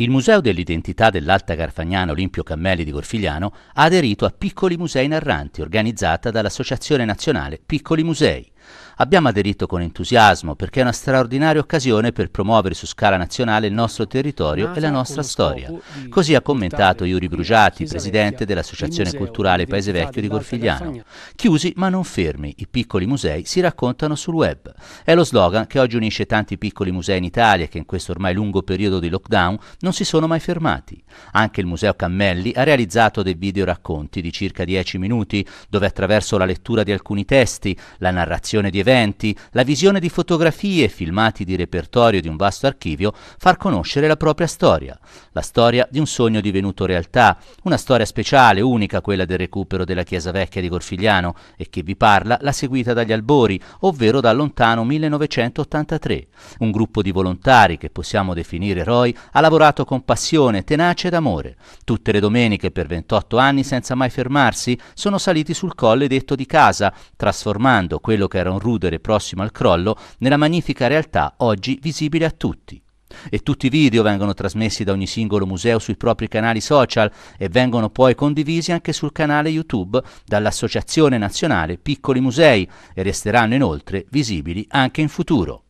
Il Museo dell'identità dell'Alta Garfagnana Olimpio Cammelli di Corfigliano ha aderito a Piccoli Musei Narranti, organizzata dall'Associazione Nazionale Piccoli Musei. Abbiamo aderito con entusiasmo perché è una straordinaria occasione per promuovere su scala nazionale il nostro territorio e la nostra storia. Così ha commentato Iuri Brugiati, presidente dell'Associazione Culturale Paese Vecchio di Gorfigliano. Chiusi ma non fermi, i piccoli musei si raccontano sul web. È lo slogan che oggi unisce tanti piccoli musei in Italia che in questo ormai lungo periodo di lockdown non si sono mai fermati. Anche il Museo Cammelli ha realizzato dei video racconti di circa 10 minuti dove attraverso la lettura di alcuni testi, la narrazione di eventi, eventi, la visione di fotografie e filmati di repertorio di un vasto archivio, far conoscere la propria storia. La storia di un sogno divenuto realtà, una storia speciale, unica quella del recupero della Chiesa Vecchia di Gorfigliano e che vi parla la seguita dagli albori, ovvero dal lontano 1983. Un gruppo di volontari, che possiamo definire eroi, ha lavorato con passione, tenace ed amore. Tutte le domeniche per 28 anni senza mai fermarsi sono saliti sul colle detto di casa, trasformando quello che era un ruolo crudere prossimo al crollo nella magnifica realtà oggi visibile a tutti. E tutti i video vengono trasmessi da ogni singolo museo sui propri canali social e vengono poi condivisi anche sul canale YouTube dall'Associazione Nazionale Piccoli Musei e resteranno inoltre visibili anche in futuro.